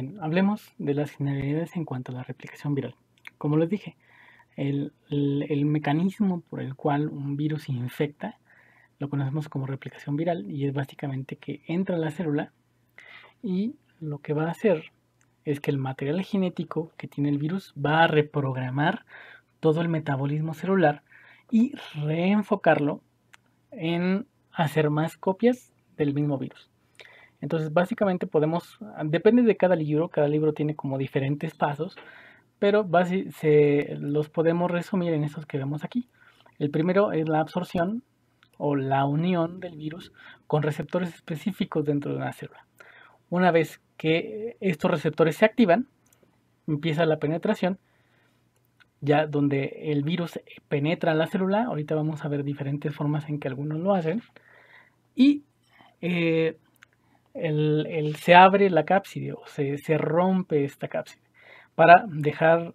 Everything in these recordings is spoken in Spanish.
Bien, hablemos de las generalidades en cuanto a la replicación viral. Como les dije, el, mecanismo por el cual un virus infecta lo conocemos como replicación viral y es básicamente que entra a la célula y lo que va a hacer es que el material genético que tiene el virus va a reprogramar todo el metabolismo celular y reenfocarlo en hacer más copias del mismo virus. Entonces, básicamente podemos, ah, depende de cada libro, cada libro tiene como diferentes pasos, pero los podemos resumir en estos que vemos aquí. El primero es la absorción o la unión del virus con receptores específicos dentro de una célula. Una vez que estos receptores se activan, empieza la penetración, ya donde el virus penetra en la célula, ahorita vamos a ver diferentes formas en que algunos lo hacen, y eh, el, se abre la cápside o se, rompe esta cápside para dejar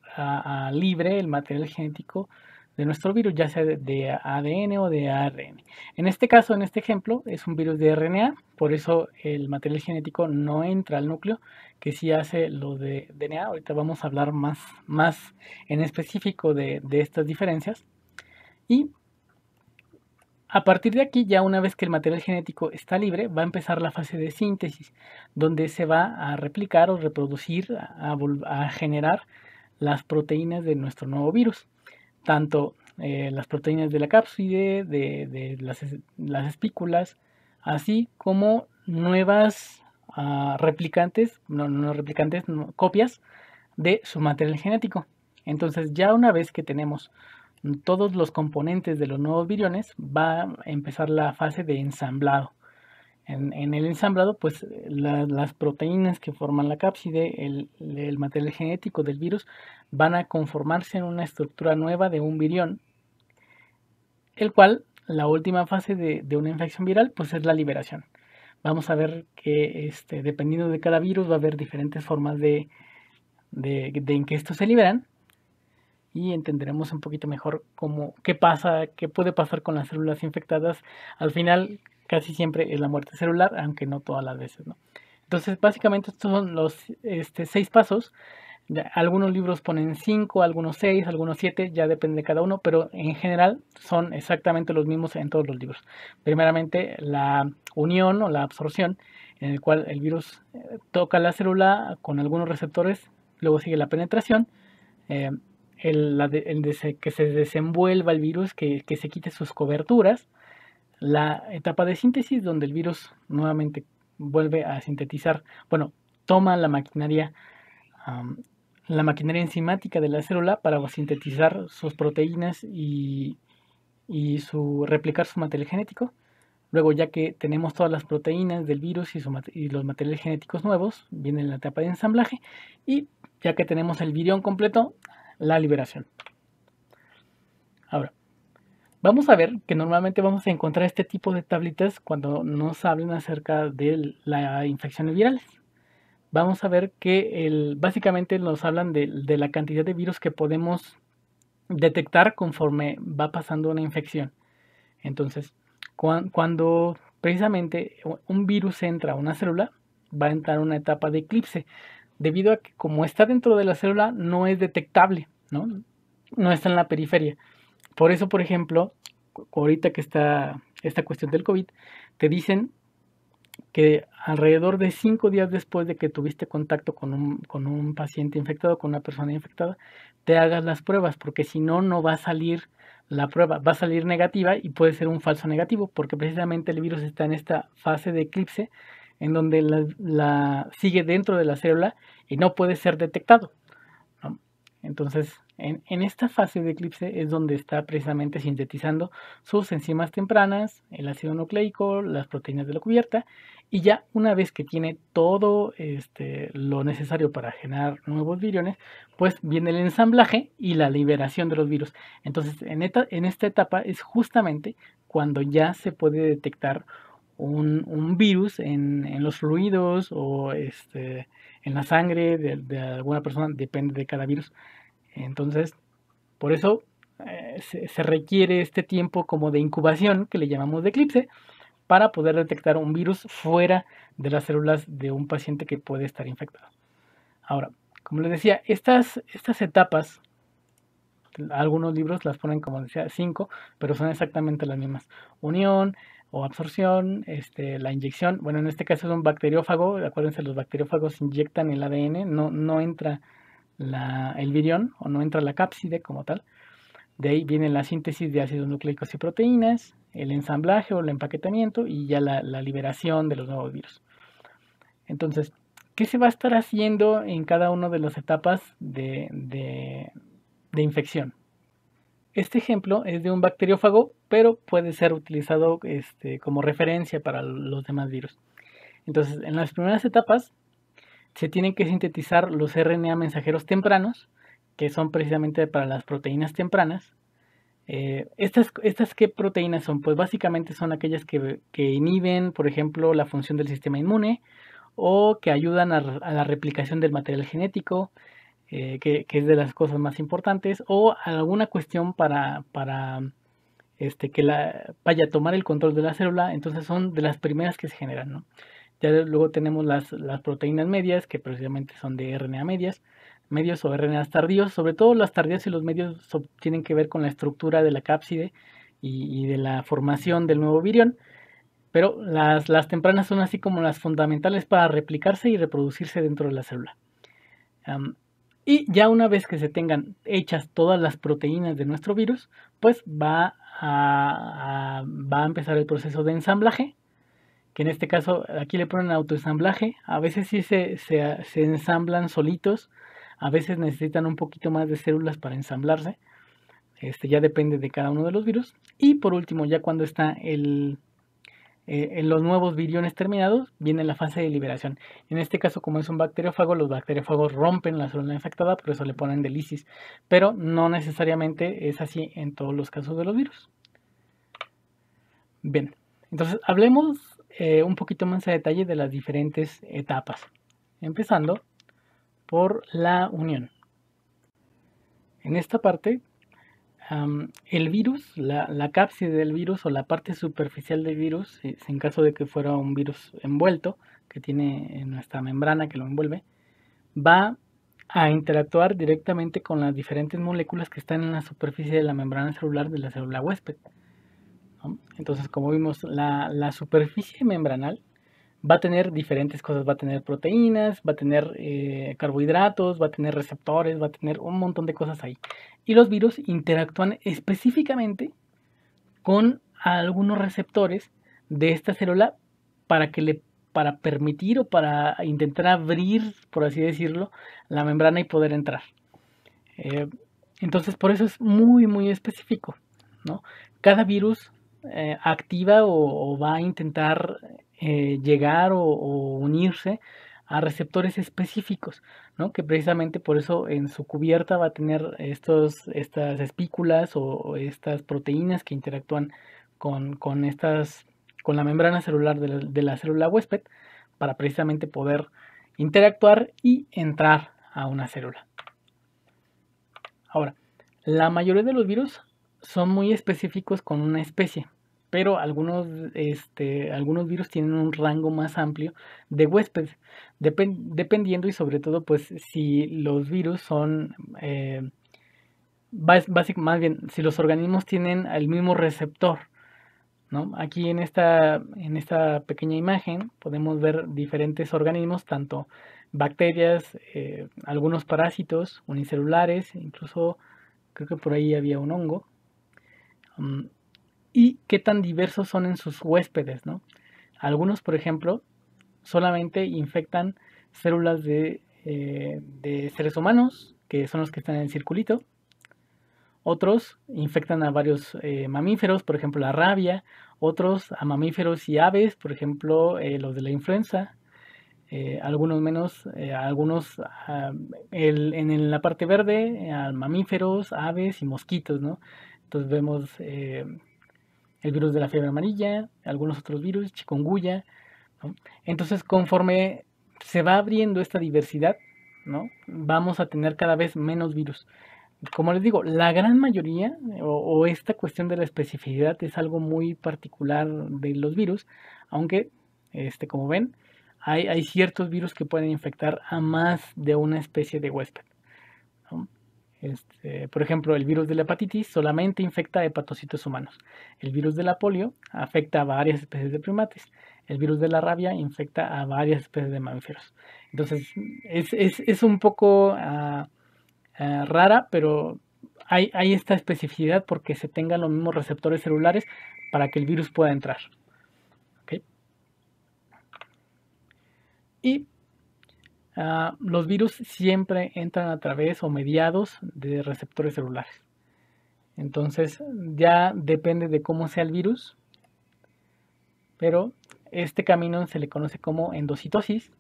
libre el material genético de nuestro virus, ya sea de ADN o de ARN. En este caso, en este ejemplo, es un virus de RNA, por eso el material genético no entra al núcleo, que sí hace lo de DNA. Ahorita vamos a hablar más, más en específico de, de estas diferencias. Y a partir de aquí, ya una vez que el material genético está libre, va a empezar la fase de síntesis, donde se va a replicar o reproducir, a, generar las proteínas de nuestro nuevo virus, tanto eh, las proteínas de la cápside, de, las, espículas, así como nuevas ah, replicantes, no, no replicantes, copias de su material genético. Entonces ya una vez que tenemos todos los componentes de los nuevos viriones va a empezar la fase de ensamblado. En, el ensamblado, pues las proteínas que forman la cápside, el, material genético del virus, van a conformarse en una estructura nueva de un virión, el cual, la última fase de, una infección viral, pues es la liberación. Vamos a ver que este, dependiendo de cada virus va a haber diferentes formas de, de en que estos se liberan y entenderemos un poquito mejor cómo, qué pasa, qué puede pasar con las células infectadas. Al final, casi siempre es la muerte celular, aunque no todas las veces, ¿no? Entonces, básicamente estos son los este, seis pasos. Algunos libros ponen cinco, algunos seis, algunos siete, ya depende de cada uno, pero en general son exactamente los mismos en todos los libros. Primeramente, la unión o la absorción, en el cual el virus eh, toca la célula con algunos receptores, luego sigue la penetración. Eh, el, que se desenvuelva el virus, que, se quite sus coberturas, la etapa de síntesis donde el virus nuevamente vuelve a sintetizar, bueno, toma la maquinaria, la maquinaria enzimática de la célula para sintetizar sus proteínas y, su, replicar su material genético. Luego, ya que tenemos todas las proteínas del virus y, y, los materiales genéticos nuevos, viene la etapa de ensamblaje. Y ya que tenemos el virión completo, la liberación. Ahora, vamos a ver que normalmente vamos a encontrar este tipo de tablitas cuando nos hablan acerca de las infecciones virales. Vamos a ver que el, básicamente nos hablan de, de la cantidad de virus que podemos detectar conforme va pasando una infección. Entonces, cuando precisamente un virus entra a una célula, va a entrar una etapa de eclipse, debido a que como está dentro de la célula no es detectable, ¿no? No está en la periferia. Por eso, por ejemplo, ahorita que está esta cuestión del COVID, te dicen que alrededor de cinco días después de que tuviste contacto con un, con un paciente infectado, con una persona infectada, te hagas las pruebas, porque si no, no va a salir la prueba, va a salir negativa y puede ser un falso negativo, porque precisamente el virus está en esta fase de eclipse en donde la, sigue dentro de la célula y no puede ser detectado. Entonces, en, esta fase de eclipse es donde está precisamente sintetizando sus enzimas tempranas, el ácido nucleico, las proteínas de la cubierta, y ya una vez que tiene todo este, lo necesario para generar nuevos viriones, pues viene el ensamblaje y la liberación de los virus. Entonces, en en esta etapa es justamente cuando ya se puede detectar un, virus en, los fluidos o este, en la sangre de, alguna persona, depende de cada virus. Entonces, por eso eh, se, requiere este tiempo como de incubación, que le llamamos de eclipse, para poder detectar un virus fuera de las células de un paciente que puede estar infectado. Ahora, como les decía, estas, estas etapas, algunos libros las ponen como decía cinco pero son exactamente las mismas. Unión, o absorción, este, la inyección, bueno, en este caso es un bacteriófago, acuérdense, los bacteriófagos inyectan el ADN, no, no entra el virión o no entra la cápside como tal. De ahí viene la síntesis de ácidos nucleicos y proteínas, el ensamblaje o el empaquetamiento y ya la, liberación de los nuevos virus. Entonces, ¿qué se va a estar haciendo en cada una de las etapas de infección? Este ejemplo es de un bacteriófago, pero puede ser utilizado este, como referencia para los demás virus. Entonces, en las primeras etapas se tienen que sintetizar los RNA mensajeros tempranos, que son precisamente para las proteínas tempranas. Eh, estas, qué proteínas son? Pues básicamente son aquellas que, inhiben, por ejemplo, la función del sistema inmune o que ayudan a la replicación del material genético, eh, que, es de las cosas más importantes, o alguna cuestión para, este, que la, vaya a tomar el control de la célula, entonces son de las primeras que se generan. Ya luego tenemos las, proteínas medias, que precisamente son de RNA medias, medios o RNAs tardíos, sobre todo las tardíos y los medios tienen que ver con la estructura de la cápside y, de la formación del nuevo virión, pero las, tempranas son así como las fundamentales para replicarse y reproducirse dentro de la célula. Y ya una vez que se tengan hechas todas las proteínas de nuestro virus, pues va a, va a empezar el proceso de ensamblaje, que en este caso aquí le ponen autoensamblaje. A veces sí se, se ensamblan solitos, a veces necesitan un poquito más de células para ensamblarse. Este ya depende de cada uno de los virus. Y por último, ya cuando está el, eh, en los nuevos viriones terminados viene la fase de liberación. En este caso, como es un bacteriófago, los bacteriófagos rompen la célula infectada, por eso le ponen delisis, pero no necesariamente es así en todos los casos de los virus. Bien, entonces hablemos eh, un poquito más a detalle de las diferentes etapas, empezando por la unión. En esta parte el virus, la, la, cápside del virus o la parte superficial del virus, eh, en caso de que fuera un virus envuelto, que tiene nuestra membrana que lo envuelve, va a interactuar directamente con las diferentes moléculas que están en la superficie de la membrana celular de la célula huésped. Entonces, como vimos, la superficie membranal va a tener diferentes cosas, va a tener proteínas, va a tener eh, carbohidratos, va a tener receptores, va a tener un montón de cosas ahí. Y los virus interactúan específicamente con algunos receptores de esta célula para que le para permitir o para intentar abrir, por así decirlo, la membrana y poder entrar. Eh, entonces, por eso es muy, muy específico. ¿no? Cada virus eh, activa o va a intentar eh, llegar o, unirse a receptores específicos, que precisamente por eso en su cubierta va a tener estos, estas espículas o, estas proteínas que interactúan con, estas, con la membrana celular de la célula huésped para precisamente poder interactuar y entrar a una célula. Ahora, la mayoría de los virus son muy específicos con una especie, pero algunos, este, algunos virus tienen un rango más amplio de huéspedes, dependiendo y sobre todo pues si los virus son, eh, más bien, si los organismos tienen el mismo receptor. Aquí en esta, en esta pequeña imagen podemos ver diferentes organismos, tanto bacterias, eh, algunos parásitos unicelulares, incluso creo que por ahí había un hongo. Mm, y qué tan diversos son en sus huéspedes, ¿no? Algunos, por ejemplo, solamente infectan células de, eh, seres humanos, que son los que están en el circulito. Otros infectan a varios eh, mamíferos, por ejemplo, la rabia. Otros a mamíferos y aves, por ejemplo, eh, los de la influenza. algunos menos, algunos en la parte verde, a mamíferos, aves y mosquitos, ¿no? Entonces vemos el virus de la fiebre amarilla, algunos otros virus, chikungunya. Entonces, conforme se va abriendo esta diversidad, ¿no? vamos a tener cada vez menos virus. Como les digo, la gran mayoría o, esta cuestión de la especificidad es algo muy particular de los virus, aunque, este, como ven, hay, hay ciertos virus que pueden infectar a más de una especie de huésped. ¿no? Este, por ejemplo, el virus de la hepatitis solamente infecta a hepatocitos humanos. El virus de la polio afecta a varias especies de primates. El virus de la rabia infecta a varias especies de mamíferos. Entonces, es, un poco ah, ah, rara, pero hay, hay, esta especificidad porque se tengan los mismos receptores celulares para que el virus pueda entrar. ¿Okay? Y Ah, los virus siempre entran a través o mediados de receptores celulares. Entonces ya depende de cómo sea el virus, pero este camino se le conoce como endocitosis,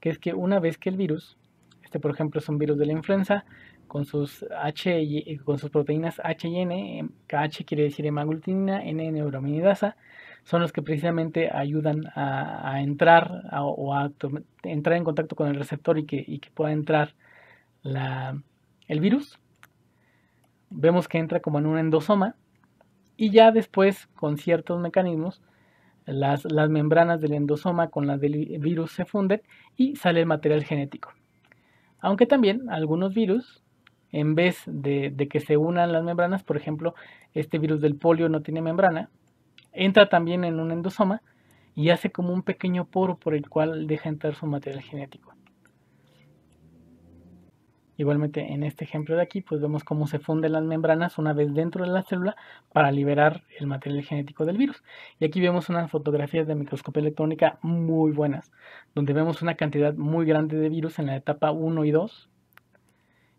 que es que una vez que el virus, este por ejemplo es un virus de la influenza, con sus, H y, eh, con sus proteínas H y N, eh, H quiere decir hemaglutinina, N neuraminidasa, son los que precisamente ayudan a, entrar o a entrar en contacto con el receptor y que, pueda entrar el virus. Vemos que entra como en un endosoma y ya después con ciertos mecanismos las, las membranas del endosoma con las del virus se funden y sale el material genético. Aunque también algunos virus, en vez de que se unan las membranas, por ejemplo, este virus del polio no tiene membrana, entra también en un endosoma y hace como un pequeño poro por el cual deja entrar su material genético. Igualmente en este ejemplo de aquí, pues vemos cómo se funden las membranas una vez dentro de la célula para liberar el material genético del virus. Y aquí vemos unas fotografías de microscopía electrónica muy buenas, donde vemos una cantidad muy grande de virus en la etapa 1 y 2,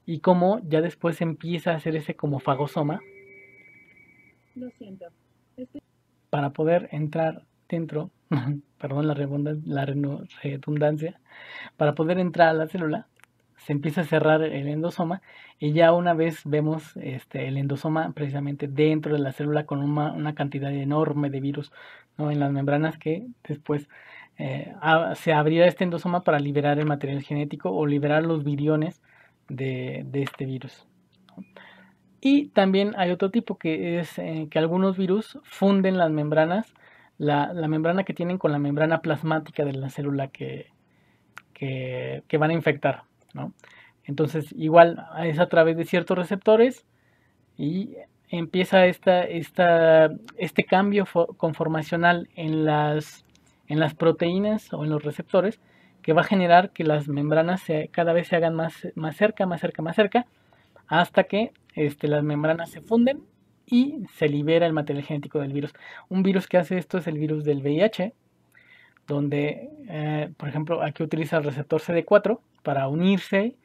y cómo ya después empieza a hacer ese como fagosoma. Lo siento. Este para poder entrar dentro, perdón la redundancia, para poder entrar a la célula, se empieza a cerrar el endosoma y ya una vez vemos este, el endosoma precisamente dentro de la célula con una, cantidad enorme de virus en las membranas que después eh, se abrirá este endosoma para liberar el material genético o liberar los viriones de, este virus. Y también hay otro tipo que es eh, que algunos virus funden las membranas, la, membrana que tienen con la membrana plasmática de la célula que, van a infectar. Entonces, igual es a través de ciertos receptores y empieza esta, esta, este cambio conformacional en las, en las proteínas o en los receptores que va a generar que las membranas cada vez se hagan más, más cerca, más cerca, más cerca, hasta que este, las membranas se funden y se libera el material genético del virus. Un virus que hace esto es el virus del VIH, donde, eh, por ejemplo, aquí utiliza el receptor CD4 para unirse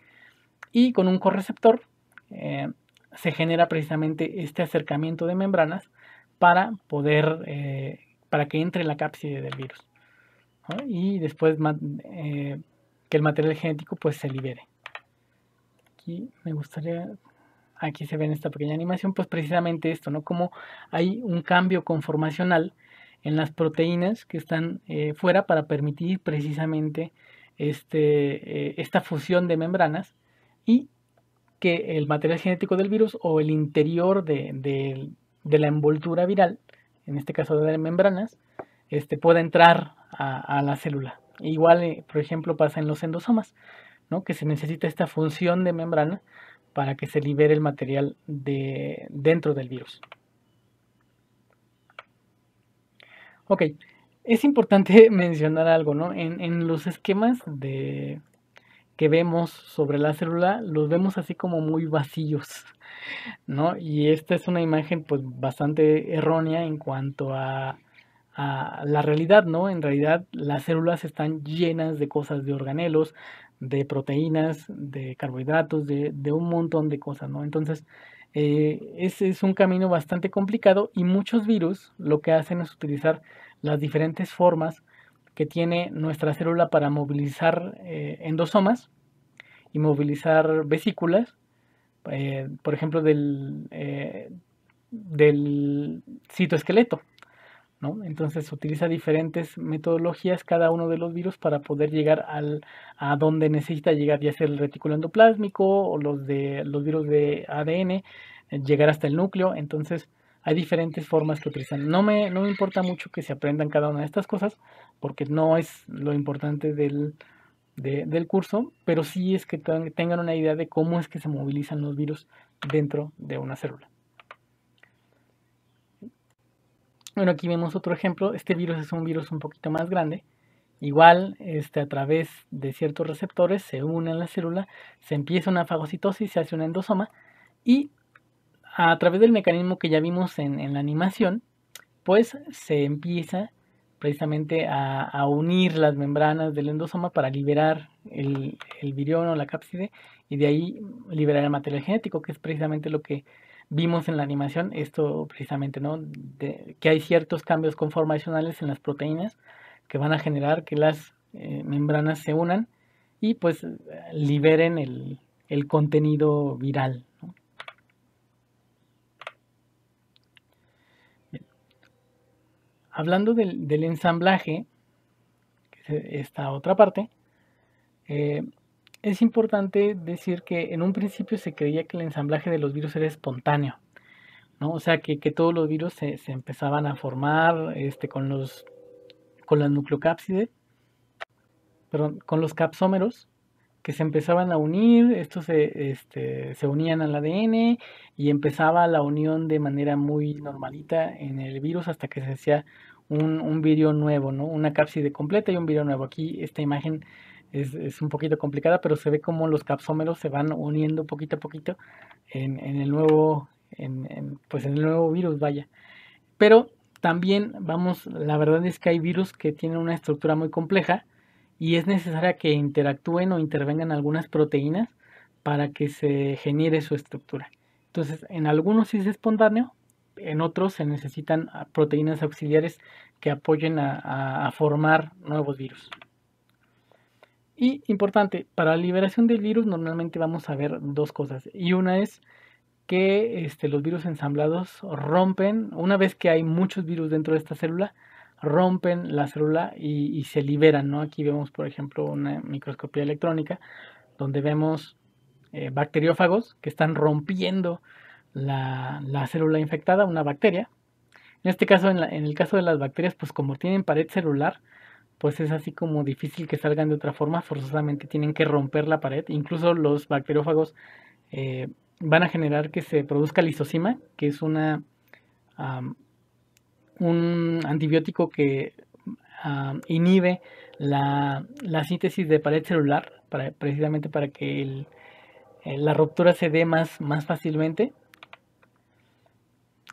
y con un correceptor eh, se genera precisamente este acercamiento de membranas para poder, eh, para que entre la cápside del virus y después que el material genético pues se libere. Aquí me gustaría aquí se ve en esta pequeña animación, pues precisamente esto, ¿no? Como hay un cambio conformacional en las proteínas que están eh, fuera para permitir precisamente este, eh, esta fusión de membranas y que el material genético del virus o el interior de, la envoltura viral, en este caso de membranas, este, pueda entrar a, la célula. Igual, eh, por ejemplo, pasa en los endosomas, ¿no? que se necesita esta función de membrana para que se libere el material de, dentro del virus. Ok, es importante mencionar algo, ¿no? En, los esquemas que vemos sobre la célula, los vemos así como muy vacíos, ¿no? Y esta es una imagen pues bastante errónea en cuanto a la realidad, ¿no? En realidad las células están llenas de cosas, de organelos, de proteínas, de carbohidratos, de, un montón de cosas, ¿no? Entonces, eh, ese es un camino bastante complicado y muchos virus lo que hacen es utilizar las diferentes formas que tiene nuestra célula para movilizar eh, endosomas y movilizar vesículas, eh, por ejemplo, del, del citoesqueleto. Entonces utiliza diferentes metodologías cada uno de los virus para poder llegar al, a donde necesita llegar, ya sea el retículo endoplásmico o los, de, los virus de ADN, eh, llegar hasta el núcleo. Entonces hay diferentes formas que utilizan. No me, no importa mucho que se aprendan cada una de estas cosas porque no es lo importante del, del curso, pero sí es que tengan una idea de cómo es que se movilizan los virus dentro de una célula. Bueno, aquí vemos otro ejemplo. Este virus es un virus un poquito más grande. Igual, este, a través de ciertos receptores se une a la célula, se empieza una fagocitosis, se hace un endosoma y a través del mecanismo que ya vimos en, la animación, pues se empieza precisamente a, unir las membranas del endosoma para liberar el, el virión o la cápside y de ahí liberar el material genético, que es precisamente lo que vimos en la animación esto precisamente, ¿no? que hay ciertos cambios conformacionales en las proteínas que van a generar que las eh, membranas se unan y pues liberen el, contenido viral. Hablando del, ensamblaje, que es esta otra parte, eh, es importante decir que en un principio se creía que el ensamblaje de los virus era espontáneo, ¿no? O sea, que, todos los virus se, empezaban a formar este, con, los, con las nucleocápsides, perdón, con los capsómeros, que se empezaban a unir, estos se, este, se unían al ADN y empezaba la unión de manera muy normalita en el virus hasta que se hacía un, un, virus nuevo, ¿no? Una cápside completa y un virus nuevo. Aquí esta imagen es, un poquito complicada, pero se ve como los capsómeros se van uniendo poquito a poquito en, el nuevo, pues el nuevo virus, vaya. Pero también vamos, la verdad es que hay virus que tienen una estructura muy compleja y es necesaria que interactúen o intervengan algunas proteínas para que se genere su estructura. Entonces, en algunos sí es espontáneo, en otros se necesitan ah, proteínas auxiliares que apoyen a formar nuevos virus. Y importante, para la liberación del virus normalmente vamos a ver dos cosas. Y una es que este, los virus ensamblados rompen, una vez que hay muchos virus dentro de esta célula, rompen la célula y, se liberan. Aquí vemos, por ejemplo, una microscopía electrónica donde vemos eh, bacteriófagos que están rompiendo la, célula infectada, una bacteria. En este caso, en el caso de las bacterias, pues como tienen pared celular, pues es así como difícil que salgan de otra forma, forzosamente tienen que romper la pared, incluso los bacteriófagos eh, van a generar que se produzca lisocima, que es una un antibiótico que inhibe la, síntesis de pared celular, precisamente para que eh, la ruptura se dé más, más fácilmente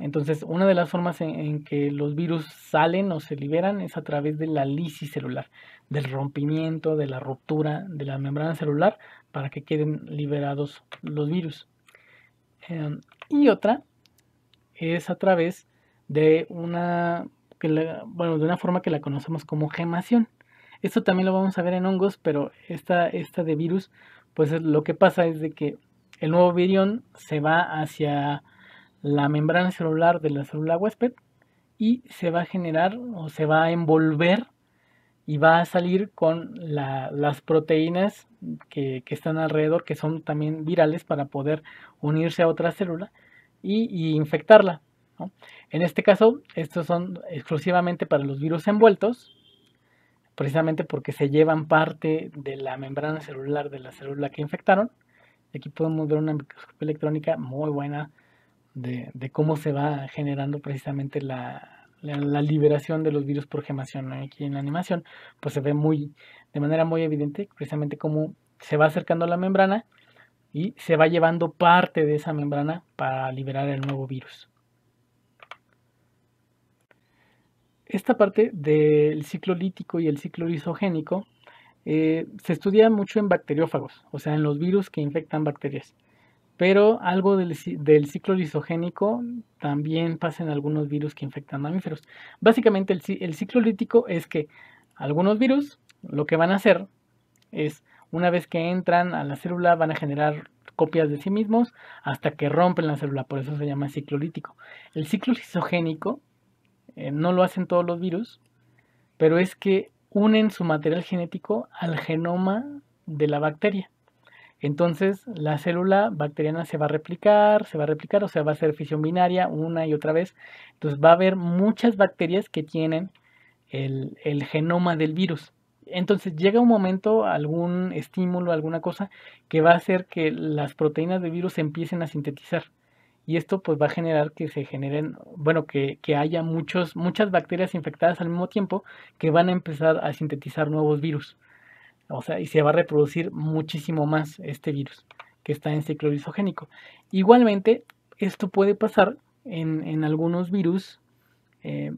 entonces, una de las formas en, que los virus salen o se liberan es a través de la lisis celular, del rompimiento, de la ruptura de la membrana celular para que queden liberados los virus. Em, y otra es a través de una, bueno, de una forma que la conocemos como gemación. Esto también lo vamos a ver en hongos, pero esta, esta de virus, pues lo que pasa es de que el nuevo virión se va hacia la membrana celular de la célula huésped y se va a generar o se va a envolver y va a salir con las proteínas que, están alrededor, que son también virales para poder unirse a otra célula y, infectarla. En este caso, estos son exclusivamente para los virus envueltos, precisamente porque se llevan parte de la membrana celular de la célula que infectaron. Aquí podemos ver una microscopía electrónica muy buena de, cómo se va generando precisamente la, liberación de los virus por gemación. Aquí en la animación, pues se ve muy, de manera muy evidente, precisamente cómo se va acercando a la membrana y se va llevando parte de esa membrana para liberar el nuevo virus. Esta parte del ciclo lítico y el ciclo lisogénico eh, se estudia mucho en bacteriófagos, o sea, en los virus que infectan bacterias pero algo del, ciclo lisogénico también pasa en algunos virus que infectan mamíferos. Básicamente el, ciclo lítico es que algunos virus lo que van a hacer es, una vez que entran a la célula, van a generar copias de sí mismos hasta que rompen la célula, por eso se llama ciclo lítico. El ciclo lisogénico eh, no lo hacen todos los virus, pero es que unen su material genético al genoma de la bacteria. Entonces la célula bacteriana se va a replicar, se va a replicar, o sea, va a ser fisión binaria una y otra vez. Entonces va a haber muchas bacterias que tienen el, genoma del virus. Entonces llega un momento, algún estímulo, alguna cosa que va a hacer que las proteínas del virus empiecen a sintetizar. Y esto pues va a generar que se generen, bueno, que, que haya muchos, muchas bacterias infectadas al mismo tiempo que van a empezar a sintetizar nuevos virus o sea, y se va a reproducir muchísimo más este virus que está en ciclo isogénico. Igualmente, esto puede pasar en, algunos virus eh,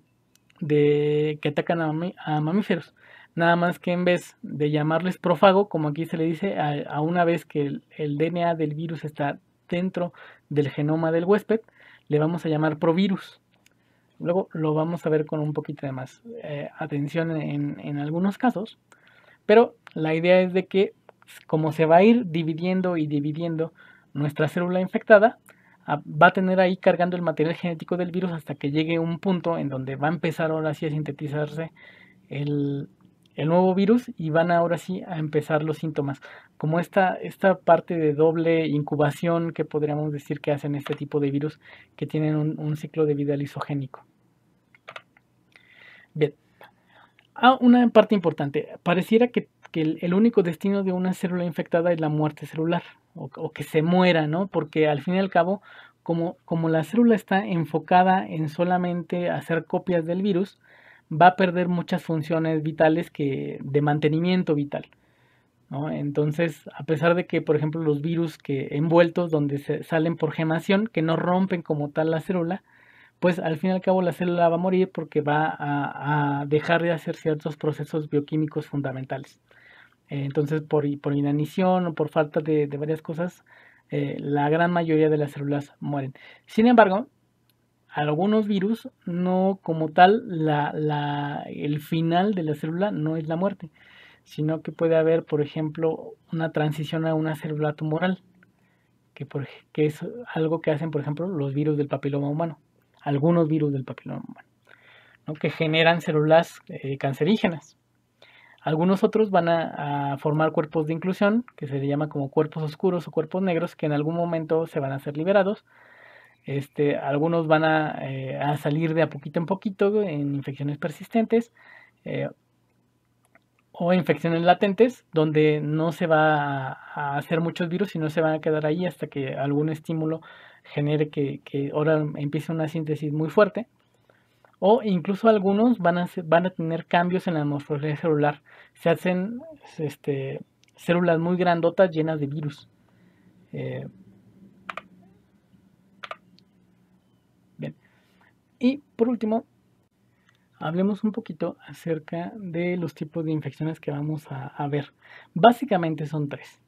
de, que atacan a, mamíferos. Nada más que en vez de llamarles prófago, como aquí se le dice, a, una vez que el, DNA del virus está dentro del genoma del huésped, le vamos a llamar provirus. Luego lo vamos a ver con un poquito de más eh, atención en, en algunos casos. Pero la idea es de que pues, como se va a ir dividiendo y dividiendo nuestra célula infectada, ah, va a tener ahí cargando el material genético del virus hasta que llegue un punto en donde va a empezar ahora sí a sintetizarse el, nuevo virus y van ahora sí a empezar los síntomas. Como esta, esta parte de doble incubación que podríamos decir que hacen este tipo de virus que tienen un, un ciclo de vida lisogénico. Bien. Ah, una parte importante. Pareciera que que el, único destino de una célula infectada es la muerte celular o, que se muera, ¿no? Porque al fin y al cabo, como, la célula está enfocada en solamente hacer copias del virus, va a perder muchas funciones vitales que, de mantenimiento vital. ¿no? Entonces, a pesar de que, por ejemplo, los virus que envueltos, donde se salen por gemación, que no rompen como tal la célula, pues al fin y al cabo la célula va a morir porque va a dejar de hacer ciertos procesos bioquímicos fundamentales. Eh, entonces, por, por inanición o por falta de, varias cosas, eh, la gran mayoría de las células mueren. Sin embargo, algunos virus, no como tal, el final de la célula no es la muerte, sino que puede haber, por ejemplo, una transición a una célula tumoral, que, por, que es algo que hacen, por ejemplo, los virus del papiloma humano, algunos virus del papiloma humano, que generan células eh, cancerígenas. Algunos otros van a, formar cuerpos de inclusión, que se le llama como cuerpos oscuros o cuerpos negros, que en algún momento se van a ser liberados. Este, algunos van eh, a, salir de a poquito en poquito en infecciones persistentes eh, o infecciones latentes, donde no se va a hacer muchos virus, y no se van a quedar ahí hasta que algún estímulo genere que ahora empiece una síntesis muy fuerte o incluso algunos van a, van a tener cambios en la morfología celular. Se hacen este, células muy grandotas llenas de virus. Eh, bien. Y por último, hablemos un poquito acerca de los tipos de infecciones que vamos a ver. Básicamente son tres.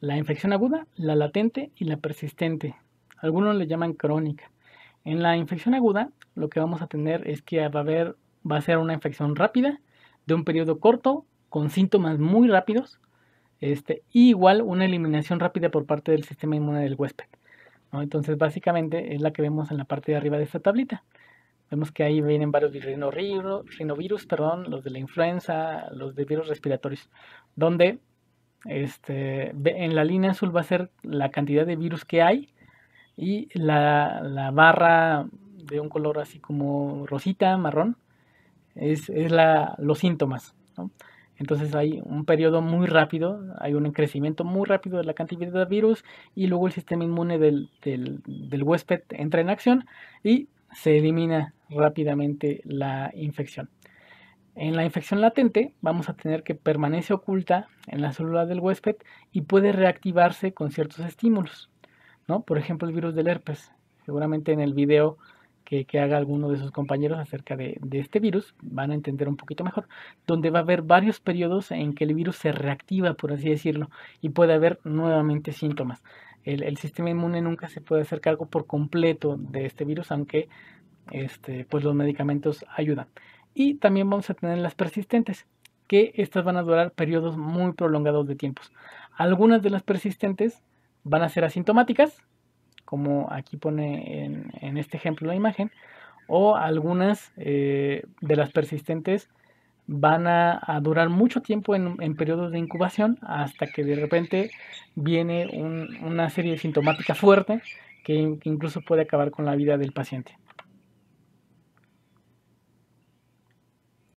La infección aguda, la latente y la persistente. Algunos le llaman crónica. En la infección aguda, lo que vamos a tener es que va a, haber, va a ser una infección rápida, de un periodo corto, con síntomas muy rápidos, este, igual una eliminación rápida por parte del sistema inmune del huésped. Entonces, básicamente es la que vemos en la parte de arriba de esta tablita. Vemos que ahí vienen varios rinovirus, perdón, los de la influenza, los de virus respiratorios, donde este, en la línea azul va a ser la cantidad de virus que hay y la, barra de un color así como rosita, marrón, es, los síntomas. Entonces hay un periodo muy rápido, hay un crecimiento muy rápido de la cantidad de virus y luego el sistema inmune del, del huésped entra en acción y se elimina rápidamente la infección. En la infección latente vamos a tener que permanece oculta en la célula del huésped y puede reactivarse con ciertos estímulos. Por ejemplo, el virus del herpes. Seguramente en el video que, haga alguno de sus compañeros acerca de, este virus van a entender un poquito mejor, donde va a haber varios periodos en que el virus se reactiva, por así decirlo, y puede haber nuevamente síntomas. El, sistema inmune nunca se puede hacer cargo por completo de este virus, aunque este, pues los medicamentos ayudan. Y también vamos a tener las persistentes, que estas van a durar periodos muy prolongados de tiempos. Algunas de las persistentes van a ser asintomáticas, como aquí pone en, este ejemplo la imagen, o algunas eh, de las persistentes van a, durar mucho tiempo en, periodos de incubación hasta que de repente viene una serie sintomática fuerte que incluso puede acabar con la vida del paciente.